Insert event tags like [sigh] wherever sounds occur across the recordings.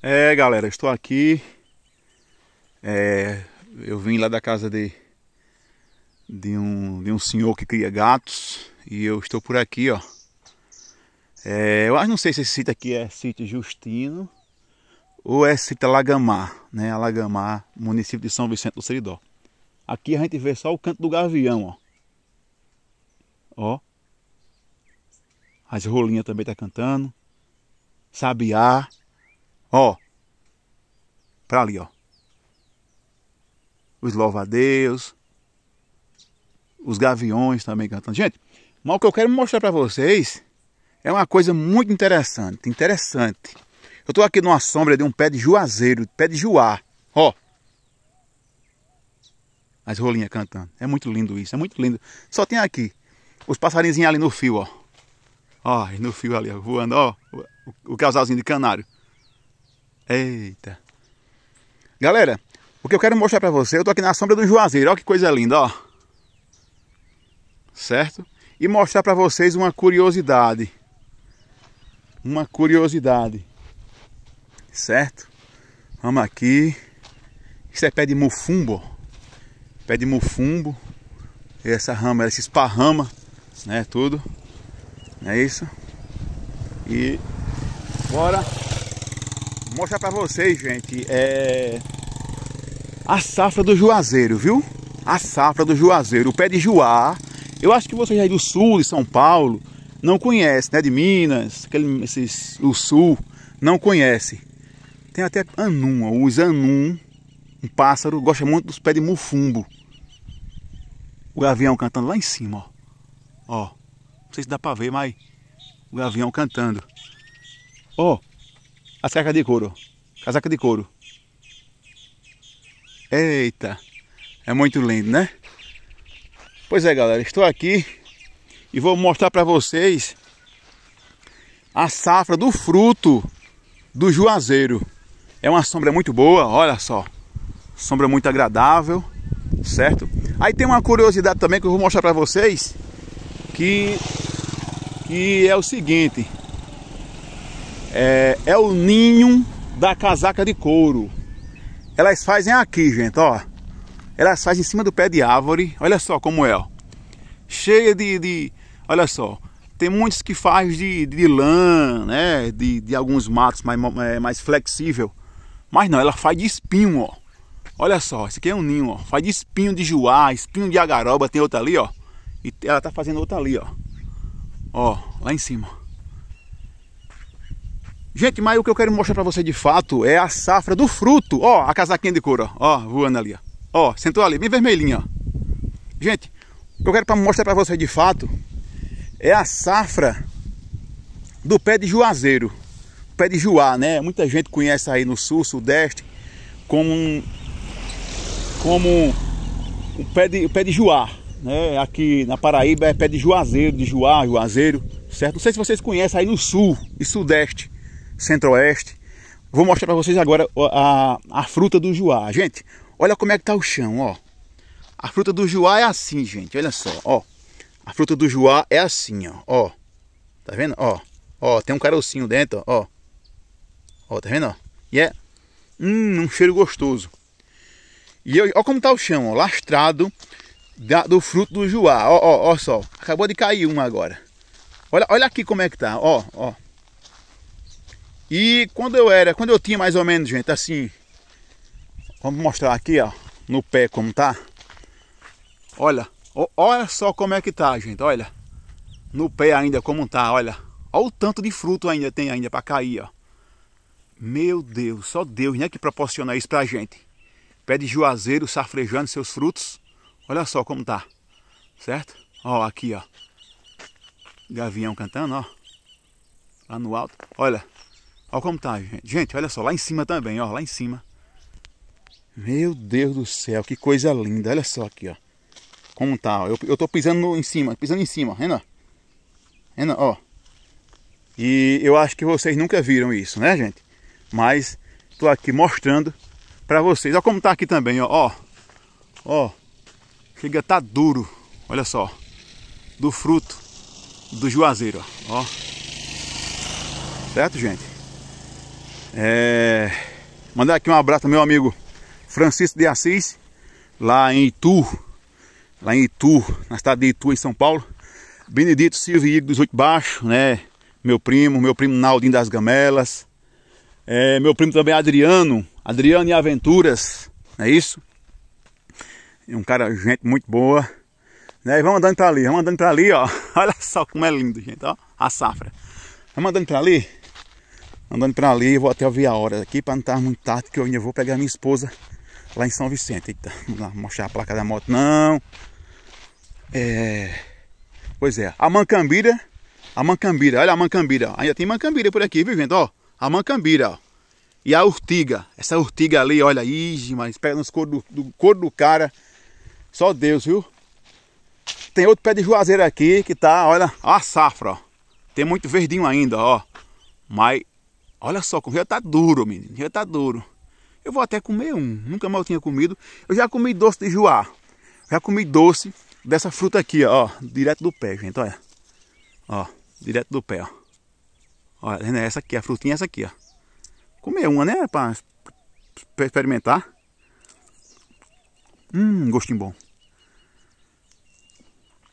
É, galera, estou aqui. É, eu vim lá da casa de, de, um, de um senhor que cria gatos e eu estou por aqui, ó. É, eu acho não sei se esse sítio aqui é sítio Justino ou é sítio Alagamar, né? Alagamar, município de São Vicente do Seridó. Aqui a gente vê só o canto do gavião, ó. Ó. As rolinhas também tá cantando. Sabiá. Ó. Pra ali, ó. Os louvadeus. Os gaviões também cantando. Gente, mas o que eu quero mostrar para vocês é uma coisa muito interessante. Interessante. Eu tô aqui numa sombra de um pé de juazeiro, pé de juá. Ó. As rolinhas cantando. É muito lindo isso, é muito lindo. Só tem aqui. Os passarinhos ali no fio, ó. Ó, no fio ali, ó, voando, ó. o casalzinho de canário. Eita. Galera, o que eu quero mostrar para você, eu tô aqui na sombra do Juazeiro, olha que coisa linda, ó. Certo? E mostrar para vocês uma curiosidade. Uma curiosidade. Certo? Vamos aqui. Isso é pé de mufumbo. Pé de mufumbo. Essa rama, esse esparrama, né, tudo. é isso? E bora mostrar para vocês, gente, é a safra do Juazeiro, viu? A safra do Juazeiro, o pé de Juá. Eu acho que vocês aí é do sul de São Paulo não conhecem, né? De Minas, aquele, esses, o sul, não conhece. Tem até anum, ó, os anum, um pássaro, gosta muito dos pés de mufumbo. O gavião cantando lá em cima, ó. Ó, não sei se dá para ver, mas o gavião cantando. Ó, a cerca de couro, casaca de couro. Eita, é muito lindo, né? Pois é, galera, estou aqui e vou mostrar para vocês a safra do fruto do juazeiro. É uma sombra muito boa, olha só. Sombra muito agradável, certo? Aí tem uma curiosidade também que eu vou mostrar para vocês, que, que é o seguinte. É, é o ninho da casaca de couro. Elas fazem aqui, gente, ó. Elas fazem em cima do pé de árvore. Olha só como é, ó. Cheia de, de... Olha só. Tem muitos que faz de, de lã, né? De, de alguns matos mais, é, mais flexível. Mas não, ela faz de espinho, ó. Olha só, esse aqui é um ninho, ó. Faz de espinho de juá, espinho de agaroba, tem outra ali, ó. E ela tá fazendo outra ali, ó. Ó, lá em cima. Gente, mas o que eu quero mostrar para você de fato é a safra do fruto. Ó, a casaquinha de couro, ó, voando ali, ó. Ó, sentou ali, bem vermelhinha, ó. Gente, o que eu quero pra mostrar para você de fato é a safra do pé de juazeiro. pé de juá, né? Muita gente conhece aí no sul, sudeste, como um, como o pé de, o pé de juá. Né? Aqui na Paraíba é pé de juazeiro, de juá, juazeiro, certo? Não sei se vocês conhecem aí no sul e sudeste centro-oeste. Vou mostrar para vocês agora a, a, fruta do juá. Gente, olha como é que tá o chão, ó. A fruta do juá é assim, gente, olha só, ó. A fruta do juá é assim, ó, ó. Tá vendo? Ó, ó, tem um carocinho dentro, ó. Ó, tá vendo, ó? E é, hum, um cheiro gostoso. E eu, ó como tá o chão, ó, lastrado da, do fruto do juá. Ó, ó, ó só, acabou de cair um agora. Olha, olha aqui como é que tá, ó, ó. E quando eu era, quando eu tinha mais ou menos, gente, assim, vamos mostrar aqui, ó, no pé como tá. Olha, olha só como é que tá, gente, olha. No pé ainda como tá, olha. Olha o tanto de fruto ainda tem ainda para cair, ó. Meu Deus, só Deus, né, que proporciona isso pra gente. Pé de juazeiro safrejando seus frutos. Olha só como tá, certo? Ó, aqui, ó. Gavião cantando, ó. Lá no alto. Olha, Olha como tá, gente. Gente, olha só, lá em cima também, ó, lá em cima. Meu Deus do céu, que coisa linda. Olha só aqui, ó. Como tá, ó. Eu, eu tô pisando em cima, pisando em cima, Renan. Renan, ó. E eu acho que vocês nunca viram isso, né, gente? Mas tô aqui mostrando pra vocês. Olha como tá aqui também, ó. Ó. ó. Chega tá duro. Olha só. Do fruto do juazeiro, ó. ó. Certo, gente? É... Mandar aqui um abraço ao meu amigo Francisco de Assis, lá em Itu, lá em Itu, na cidade de Itu, em São Paulo. Benedito Silvio Igor dos Oito Baixos, né? Meu primo, meu primo Naldinho das Gamelas. É, meu primo também Adriano, Adriano e Aventuras, é isso? É um cara, gente muito boa. Né? E vamos andando pra ali, vamos andando pra ali, ó. [laughs] Olha só como é lindo, gente, ó. A safra. Vamos andando pra ali andando para ali, vou até ouvir a hora aqui para não estar tá muito tarde, que eu ainda vou pegar minha esposa lá em São Vicente. Eita, vamos lá mostrar a placa da moto, não. É... Pois é, a Mancambira, a Mancambira, olha a Mancambira, ainda tem Mancambira por aqui, viu gente, ó, a Mancambira, ó. E a urtiga, essa urtiga ali, olha, ixi, mas pega nos couro do, do couro do cara, só Deus, viu? Tem outro pé de juazeiro aqui que tá, olha, ó a safra, ó. Tem muito verdinho ainda, ó. Mas Olha só, já tá duro, menino. Já tá duro. Eu vou até comer um. Nunca mal tinha comido. Eu já comi doce de juá. Já comi doce dessa fruta aqui, ó. Direto do pé, gente. Olha. Ó. Direto do pé, ó. Olha, né? Essa aqui, a frutinha é essa aqui, ó. Comer uma, né? Pra, pra experimentar. Hum, gostinho bom.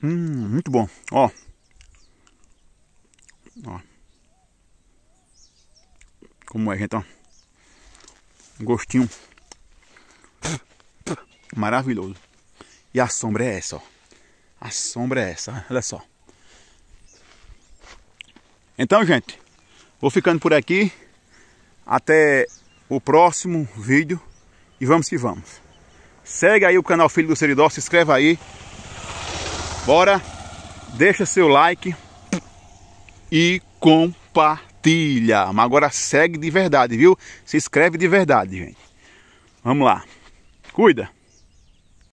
Hum, muito bom. Ó. Ó como é, gente, ó. Gostinho maravilhoso. E a sombra é essa, ó. A sombra é essa, olha só. Então, gente, vou ficando por aqui. Até o próximo vídeo. E vamos que vamos. Segue aí o canal Filho do Seridó, se inscreva aí. Bora, deixa seu like e compartilha. Mas agora segue de verdade, viu? Se inscreve de verdade, gente. Vamos lá. Cuida.